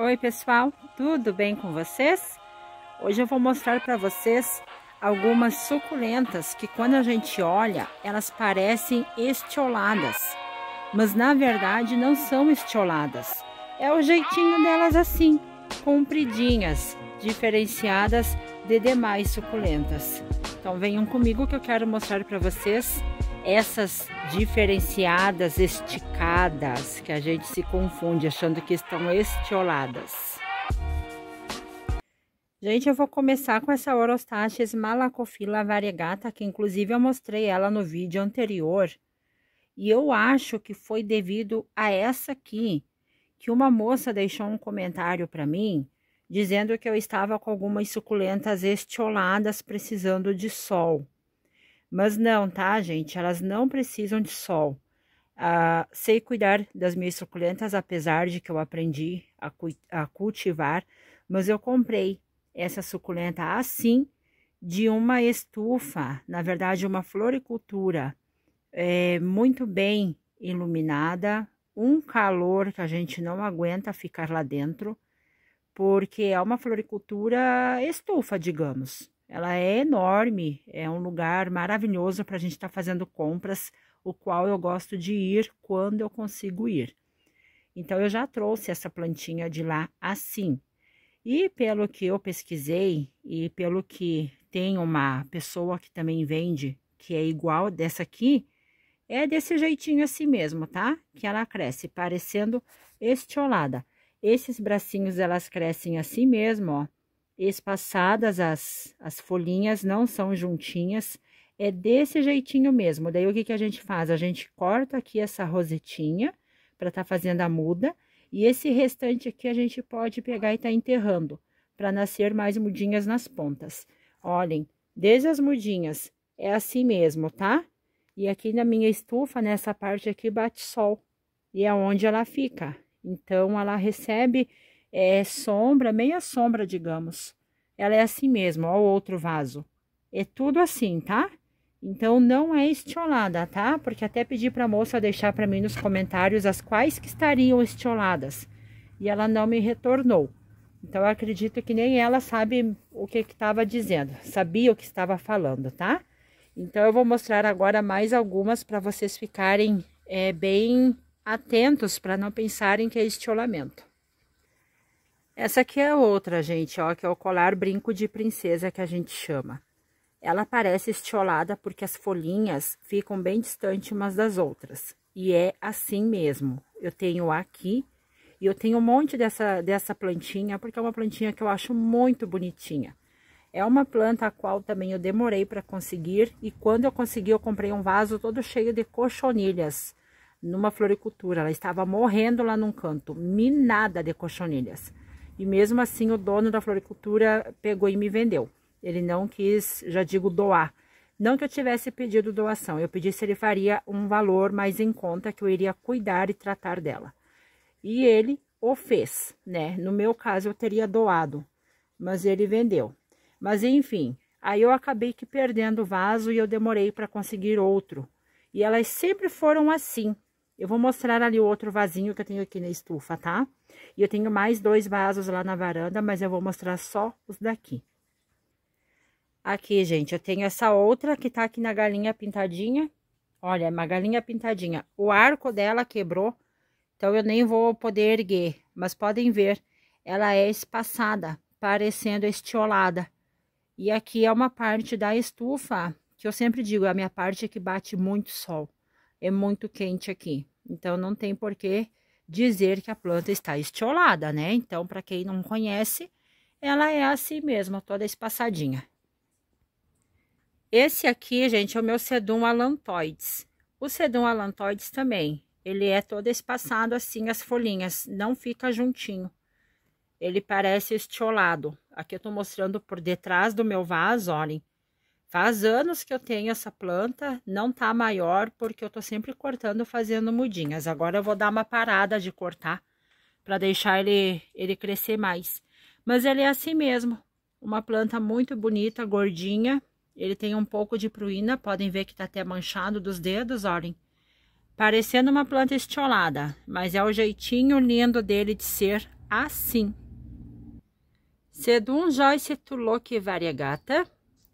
Oi pessoal, tudo bem com vocês? Hoje eu vou mostrar para vocês algumas suculentas que quando a gente olha, elas parecem estioladas, mas na verdade não são estioladas. É o jeitinho delas assim, compridinhas, diferenciadas de demais suculentas. Então venham comigo que eu quero mostrar para vocês essas diferenciadas esticadas que a gente se confunde achando que estão estioladas. Gente, eu vou começar com essa Orostaches malacofila variegata, que inclusive eu mostrei ela no vídeo anterior. E eu acho que foi devido a essa aqui que uma moça deixou um comentário para mim dizendo que eu estava com algumas suculentas estioladas precisando de sol. Mas não, tá, gente? Elas não precisam de sol. Ah, sei cuidar das minhas suculentas, apesar de que eu aprendi a, cu a cultivar, mas eu comprei essa suculenta assim de uma estufa, na verdade, uma floricultura é, muito bem iluminada, um calor que a gente não aguenta ficar lá dentro, porque é uma floricultura estufa, digamos. Ela é enorme, é um lugar maravilhoso para a gente estar tá fazendo compras, o qual eu gosto de ir quando eu consigo ir. Então, eu já trouxe essa plantinha de lá assim. E pelo que eu pesquisei e pelo que tem uma pessoa que também vende, que é igual dessa aqui, é desse jeitinho assim mesmo, tá? Que ela cresce, parecendo estiolada. Esses bracinhos, elas crescem assim mesmo, ó espaçadas as, as folhinhas, não são juntinhas, é desse jeitinho mesmo. Daí, o que, que a gente faz? A gente corta aqui essa rosetinha para estar tá fazendo a muda, e esse restante aqui a gente pode pegar e estar tá enterrando, para nascer mais mudinhas nas pontas. Olhem, desde as mudinhas, é assim mesmo, tá? E aqui na minha estufa, nessa parte aqui, bate sol, e é onde ela fica. Então, ela recebe é sombra, meia sombra, digamos. Ela é assim mesmo, ó, o outro vaso. É tudo assim, tá? Então não é estiolada, tá? Porque até pedi para a moça deixar para mim nos comentários as quais que estariam estioladas. E ela não me retornou. Então eu acredito que nem ela sabe o que estava dizendo, sabia o que estava falando, tá? Então eu vou mostrar agora mais algumas para vocês ficarem é, bem atentos para não pensarem que é estiolamento. Essa aqui é outra, gente, ó, que é o colar brinco de princesa que a gente chama. Ela parece estiolada porque as folhinhas ficam bem distantes umas das outras. E é assim mesmo. Eu tenho aqui e eu tenho um monte dessa, dessa plantinha, porque é uma plantinha que eu acho muito bonitinha. É uma planta a qual também eu demorei para conseguir e quando eu consegui eu comprei um vaso todo cheio de cochonilhas numa floricultura. Ela estava morrendo lá num canto, minada de cochonilhas. E mesmo assim, o dono da floricultura pegou e me vendeu. Ele não quis, já digo, doar. Não que eu tivesse pedido doação, eu pedi se ele faria um valor mais em conta que eu iria cuidar e tratar dela. E ele o fez, né? No meu caso, eu teria doado, mas ele vendeu. Mas enfim, aí eu acabei que perdendo o vaso e eu demorei para conseguir outro. E elas sempre foram assim, eu vou mostrar ali o outro vasinho que eu tenho aqui na estufa, tá? E eu tenho mais dois vasos lá na varanda, mas eu vou mostrar só os daqui. Aqui, gente, eu tenho essa outra que tá aqui na galinha pintadinha. Olha, é uma galinha pintadinha. O arco dela quebrou, então eu nem vou poder erguer. Mas podem ver, ela é espaçada, parecendo estiolada. E aqui é uma parte da estufa, que eu sempre digo, é a minha parte que bate muito sol é muito quente aqui. Então, não tem por que dizer que a planta está estiolada, né? Então, para quem não conhece, ela é assim mesmo, toda espaçadinha. Esse aqui, gente, é o meu sedum alantoides. O sedum alantoides também, ele é todo espaçado assim, as folhinhas, não fica juntinho. Ele parece estiolado. Aqui eu tô mostrando por detrás do meu vaso, olhem. Faz anos que eu tenho essa planta, não tá maior porque eu tô sempre cortando, fazendo mudinhas. Agora eu vou dar uma parada de cortar para deixar ele ele crescer mais. Mas ele é assim mesmo, uma planta muito bonita, gordinha. Ele tem um pouco de pruína, podem ver que tá até manchado dos dedos, olhem. Parecendo uma planta estiolada, mas é o jeitinho lindo dele de ser assim. Sedum Joyce Tuloque Variegata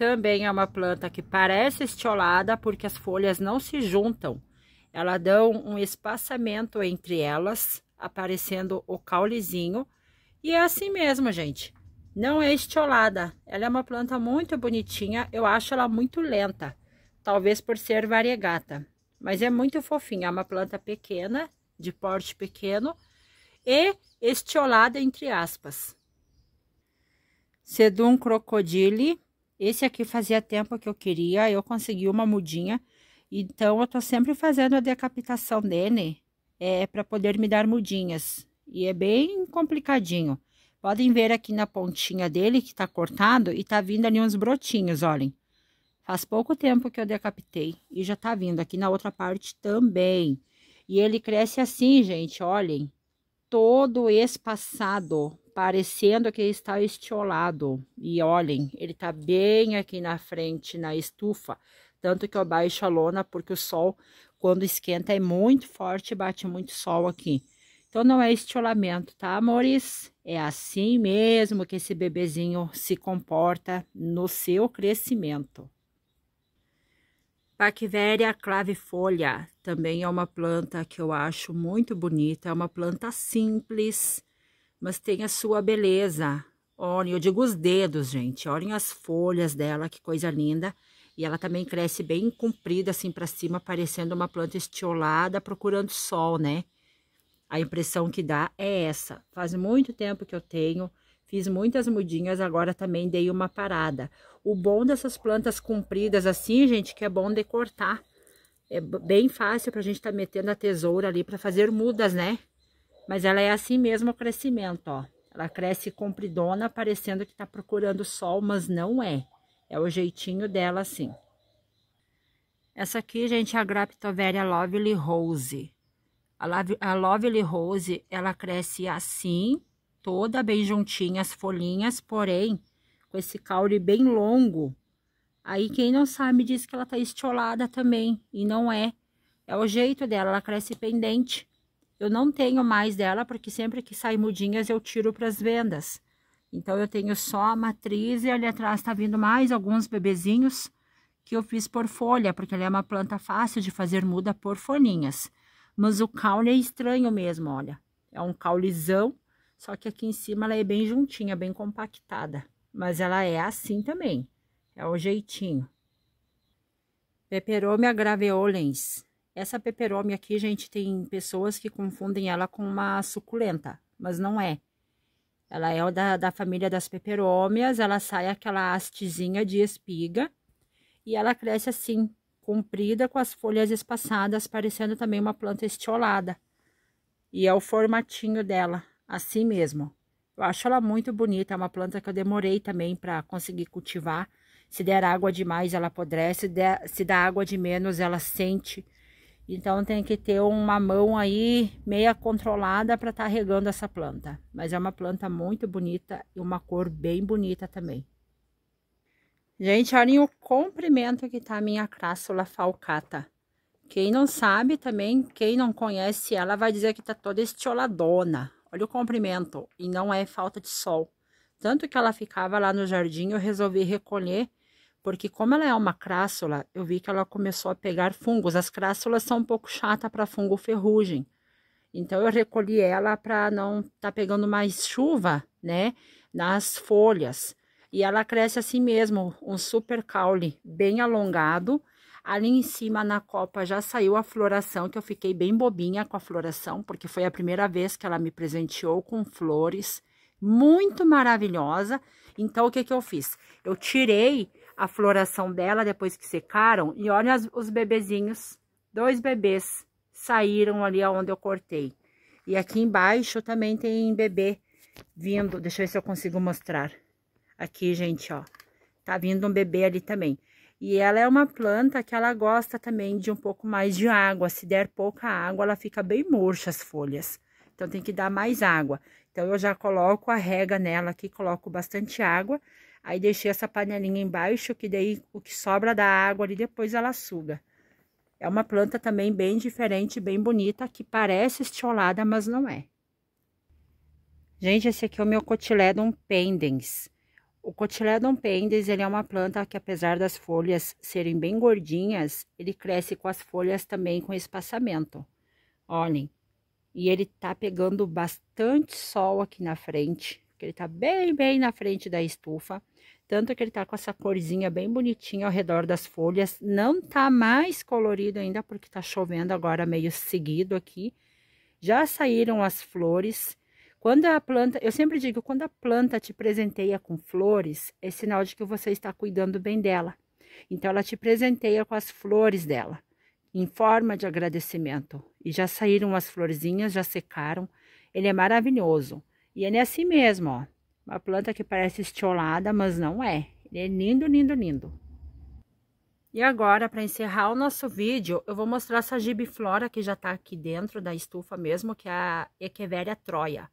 também é uma planta que parece estiolada porque as folhas não se juntam. Elas dão um espaçamento entre elas, aparecendo o caulezinho. E é assim mesmo, gente. Não é estiolada. Ela é uma planta muito bonitinha. Eu acho ela muito lenta, talvez por ser variegata. Mas é muito fofinha. É uma planta pequena, de porte pequeno e estiolada entre aspas. Sedum crocodile esse aqui fazia tempo que eu queria, eu consegui uma mudinha. Então, eu tô sempre fazendo a decapitação dele é, para poder me dar mudinhas. E é bem complicadinho. Podem ver aqui na pontinha dele que tá cortado e tá vindo ali uns brotinhos, olhem. Faz pouco tempo que eu decapitei e já tá vindo aqui na outra parte também. E ele cresce assim, gente, olhem. Todo espaçado, parecendo que está estiolado. E olhem, ele está bem aqui na frente, na estufa. Tanto que eu baixo a lona, porque o sol, quando esquenta, é muito forte, bate muito sol aqui. Então, não é estiolamento, tá, amores? É assim mesmo que esse bebezinho se comporta no seu crescimento. Pachyveria clavifolha também é uma planta que eu acho muito bonita, é uma planta simples, mas tem a sua beleza. Olhem, eu digo os dedos, gente. Olhem as folhas dela, que coisa linda. E ela também cresce bem comprida, assim, para cima, parecendo uma planta estiolada, procurando sol, né? A impressão que dá é essa. Faz muito tempo que eu tenho, fiz muitas mudinhas, agora também dei uma parada. O bom dessas plantas compridas assim, gente, que é bom de cortar. É bem fácil para a gente estar tá metendo a tesoura ali para fazer mudas, né? Mas ela é assim mesmo o crescimento, ó. Ela cresce compridona, parecendo que tá procurando sol, mas não é. É o jeitinho dela assim. Essa aqui, gente, é a Graptoveria Lovely Rose. A, Love, a Lovely Rose, ela cresce assim, toda bem juntinha as folhinhas, porém, com esse caule bem longo. Aí, quem não sabe, diz que ela tá estiolada também, e não é. É o jeito dela, ela cresce pendente. Eu não tenho mais dela, porque sempre que sai mudinhas eu tiro para as vendas. Então, eu tenho só a matriz e ali atrás está vindo mais alguns bebezinhos que eu fiz por folha, porque ela é uma planta fácil de fazer muda por folhinhas. Mas o caule é estranho mesmo, olha. É um caulezão, só que aqui em cima ela é bem juntinha, bem compactada. Mas ela é assim também, é o jeitinho. Peperomia graveolens essa peperômia aqui, gente, tem pessoas que confundem ela com uma suculenta, mas não é. Ela é da, da família das peperômias, ela sai aquela hastezinha de espiga e ela cresce assim, comprida com as folhas espaçadas, parecendo também uma planta estiolada. E é o formatinho dela, assim mesmo. Eu acho ela muito bonita, é uma planta que eu demorei também para conseguir cultivar. Se der água demais, ela apodrece, se, der, se dá água de menos, ela sente então tem que ter uma mão aí meia controlada para estar tá regando essa planta. Mas é uma planta muito bonita e uma cor bem bonita também. Gente, olhem o comprimento que está a minha crássula falcata. Quem não sabe também, quem não conhece ela, vai dizer que está toda estioladona. Olha o comprimento, e não é falta de sol. Tanto que ela ficava lá no jardim, eu resolvi recolher porque como ela é uma crássula, eu vi que ela começou a pegar fungos. As crássulas são um pouco chatas para fungo ferrugem. Então eu recolhi ela para não estar tá pegando mais chuva, né, nas folhas. E ela cresce assim mesmo, um super caule bem alongado. Ali em cima na copa já saiu a floração, que eu fiquei bem bobinha com a floração, porque foi a primeira vez que ela me presenteou com flores, muito maravilhosa. Então o que que eu fiz? Eu tirei a floração dela depois que secaram. E olha as, os bebezinhos, dois bebês saíram ali onde eu cortei. E aqui embaixo também tem bebê vindo, deixa eu ver se eu consigo mostrar. Aqui, gente, ó, tá vindo um bebê ali também. E ela é uma planta que ela gosta também de um pouco mais de água. Se der pouca água, ela fica bem murcha as folhas. Então, tem que dar mais água. Então, eu já coloco a rega nela aqui, coloco bastante água Aí deixei essa panelinha embaixo, que daí o que sobra da água ali depois ela suga. É uma planta também bem diferente, bem bonita, que parece estiolada, mas não é. Gente, esse aqui é o meu cotiledon pendens. O cotiledon pendens, ele é uma planta que apesar das folhas serem bem gordinhas, ele cresce com as folhas também com espaçamento. Olhem, e ele tá pegando bastante sol aqui na frente, que ele tá bem, bem na frente da estufa. Tanto que ele tá com essa corzinha bem bonitinha ao redor das folhas. Não tá mais colorido ainda, porque tá chovendo agora meio seguido aqui. Já saíram as flores. Quando a planta, eu sempre digo, quando a planta te presenteia com flores, é sinal de que você está cuidando bem dela. Então, ela te presenteia com as flores dela, em forma de agradecimento. E já saíram as florzinhas, já secaram. Ele é maravilhoso. E ele é assim mesmo, ó. Uma planta que parece estiolada, mas não é. Ele é lindo, lindo, lindo. E agora, para encerrar o nosso vídeo, eu vou mostrar essa gibiflora que já tá aqui dentro da estufa mesmo, que é a Echeveria troia.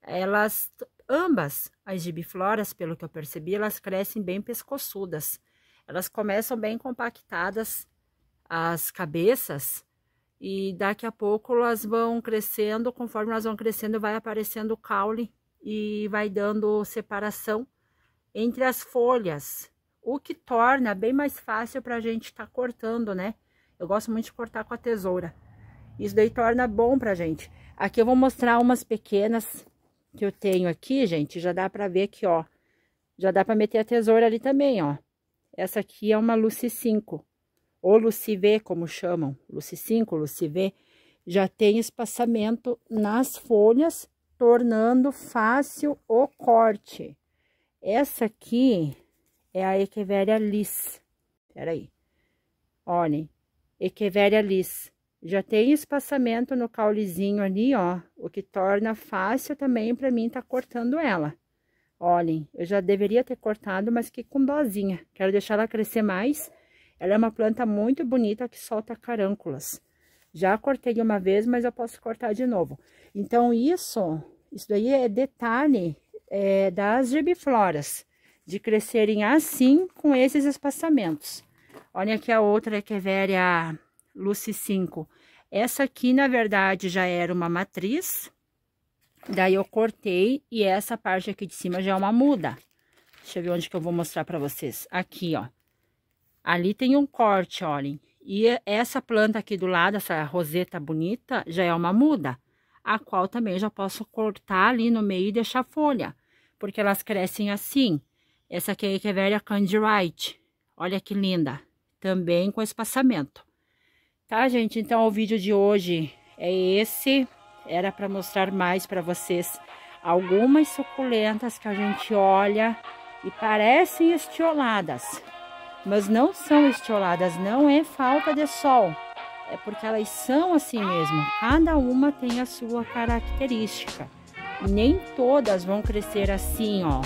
Elas, ambas as gibifloras, pelo que eu percebi, elas crescem bem pescoçudas. Elas começam bem compactadas as cabeças e daqui a pouco elas vão crescendo, conforme elas vão crescendo, vai aparecendo o caule e vai dando separação entre as folhas, o que torna bem mais fácil para a gente estar tá cortando, né? Eu gosto muito de cortar com a tesoura. Isso daí torna bom pra gente. Aqui eu vou mostrar umas pequenas que eu tenho aqui, gente. Já dá pra ver aqui, ó. Já dá pra meter a tesoura ali também, ó. Essa aqui é uma Lucy 5 ou lucivê, como chamam, luci 5, lucivê, já tem espaçamento nas folhas, tornando fácil o corte. Essa aqui é a Echeveria lis. Peraí. Olhem, Echeveria lis. Já tem espaçamento no caulezinho ali, ó, o que torna fácil também para mim tá cortando ela. Olhem, eu já deveria ter cortado, mas que com dozinha. Quero deixar ela crescer mais ela é uma planta muito bonita que solta carânculas. Já cortei uma vez, mas eu posso cortar de novo. Então, isso, isso daí é detalhe é, das gibifloras, de crescerem assim com esses espaçamentos. Olha aqui a outra que é velha Lucy 5. Essa aqui, na verdade, já era uma matriz. Daí eu cortei e essa parte aqui de cima já é uma muda. Deixa eu ver onde que eu vou mostrar para vocês. Aqui, ó. Ali tem um corte, olhem. E é, essa planta aqui do lado, essa roseta bonita, já é uma muda, a qual também já posso cortar ali no meio e deixar folha, porque elas crescem assim. Essa aqui é, é a Candy White. olha que linda, também com espaçamento. Tá, gente? Então, o vídeo de hoje é esse. Era para mostrar mais para vocês algumas suculentas que a gente olha e parecem estioladas, mas não são estioladas, não é falta de sol, é porque elas são assim mesmo. Cada uma tem a sua característica. Nem todas vão crescer assim, ó,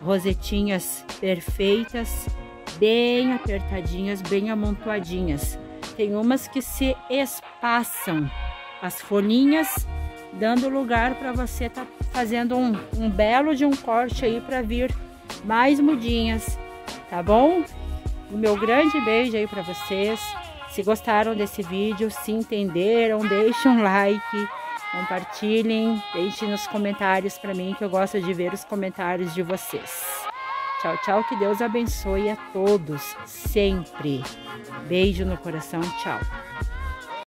rosetinhas perfeitas, bem apertadinhas, bem amontoadinhas. Tem umas que se espaçam as folhinhas, dando lugar para você estar tá fazendo um, um belo de um corte aí para vir mais mudinhas, tá bom? O meu grande beijo aí para vocês. Se gostaram desse vídeo, se entenderam, deixem um like, compartilhem, deixem nos comentários para mim que eu gosto de ver os comentários de vocês. Tchau, tchau, que Deus abençoe a todos sempre. Beijo no coração, tchau.